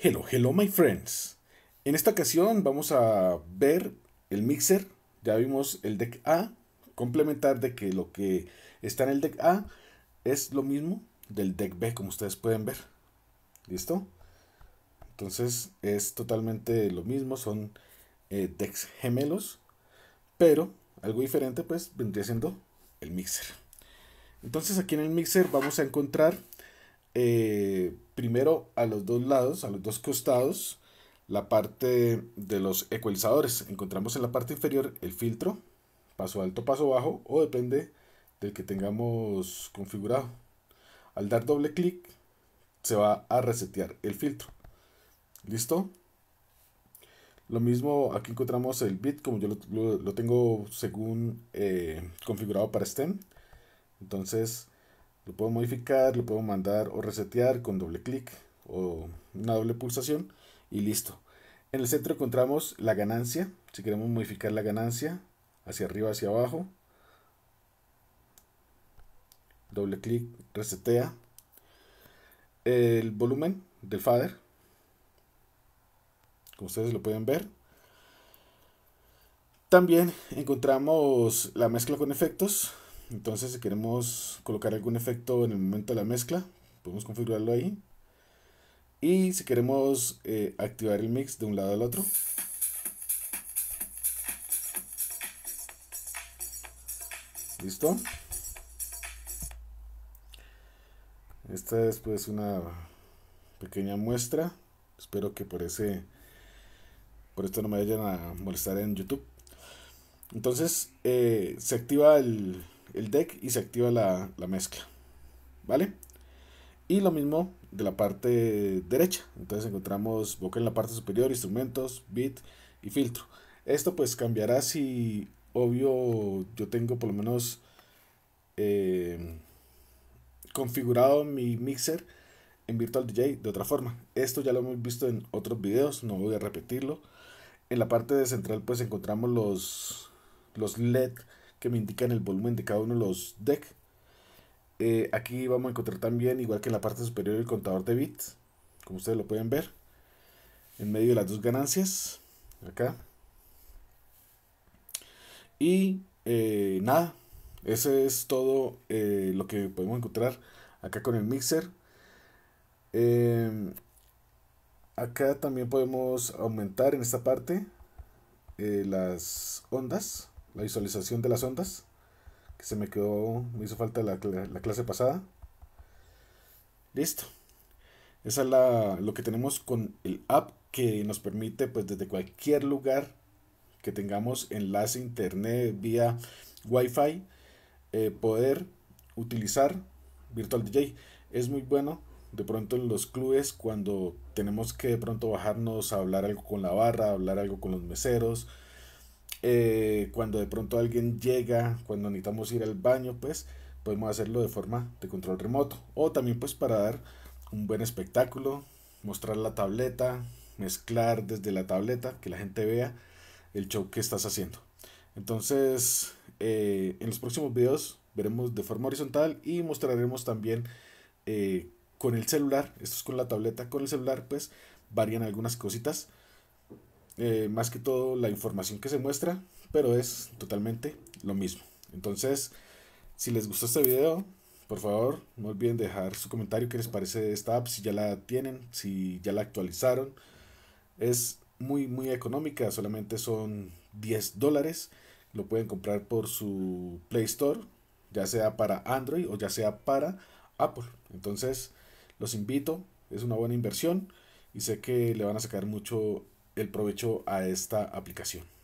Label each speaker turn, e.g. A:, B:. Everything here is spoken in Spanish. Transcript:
A: Hello, hello my friends. En esta ocasión vamos a ver el mixer. Ya vimos el deck A. Complementar de que lo que está en el deck A es lo mismo del deck B, como ustedes pueden ver. ¿Listo? Entonces es totalmente lo mismo. Son eh, decks gemelos. Pero algo diferente pues vendría siendo el mixer. Entonces aquí en el mixer vamos a encontrar eh, primero a los dos lados, a los dos costados, la parte de los ecualizadores. Encontramos en la parte inferior el filtro, paso alto, paso bajo, o depende del que tengamos configurado. Al dar doble clic, se va a resetear el filtro. ¿Listo? Lo mismo, aquí encontramos el bit, como yo lo, tengo según eh, configurado para STEM. Entonces, lo puedo modificar, lo puedo mandar o resetear con doble clic o una doble pulsación y listo. En el centro encontramos la ganancia, si queremos modificar la ganancia, hacia arriba, hacia abajo. Doble clic, resetea. El volumen del fader, como ustedes lo pueden ver. También encontramos la mezcla con efectos, entonces si queremos colocar algún efecto en el momento de la mezcla, podemos configurarlo ahí. Y si queremos eh, activar el mix de un lado al otro, ¿Listo? Esta es pues una pequeña muestra. Espero que por ese por esto no me vayan a molestar en YouTube. Entonces eh, se activa el, el deck y se activa la, mezcla. ¿Vale? Y lo mismo de la parte derecha. Entonces encontramos boca en la parte superior, instrumentos, beat y filtro. Esto pues cambiará si, obvio, yo tengo por lo menos eh, configurado mi mixer en Virtual DJ de otra forma. Esto ya lo hemos visto en otros videos, no voy a repetirlo. En la parte de central pues encontramos los, los LED que me indican el volumen de cada uno de los deck. Eh, aquí vamos a encontrar también, igual que en la parte superior, el contador de bits, como ustedes lo pueden ver, en medio de las dos ganancias, acá. Y eh, nada, eso es todo eh, lo que podemos encontrar acá con el mixer. Em, acá también podemos aumentar en esta parte las ondas la visualización de las ondas, que se me quedó, me hizo falta la, clase pasada. Listo. Esa es la, lo que tenemos con el app que nos permite pues desde cualquier lugar que tengamos enlace internet vía wifi eh, poder utilizar Virtual DJ. Es muy bueno de pronto en los clubes cuando tenemos que de pronto bajarnos a hablar algo con la barra, hablar algo con los meseros, eh, cuando de pronto alguien llega, cuando necesitamos ir al baño, pues podemos hacerlo de forma de control remoto. O también pues para dar un buen espectáculo, mostrar la tableta, mezclar desde la tableta, que la gente vea el show que estás haciendo. Entonces, eh, en los próximos videos veremos de forma horizontal y mostraremos también eh, con el celular, esto es con la tableta, con el celular pues varían algunas cositas. Eh, más que todo la información que se muestra, pero es totalmente lo mismo. Entonces, si les gustó este video, por favor, no olviden dejar su comentario que les parece esta app, si ya la tienen, si ya la actualizaron. Es muy, muy económica, solamente son 10 dólares. Lo pueden comprar por su Play Store, ya sea para Android o ya sea para Apple. Entonces, los invito, es una buena inversión y sé que le van a sacar mucho el provecho a esta aplicación.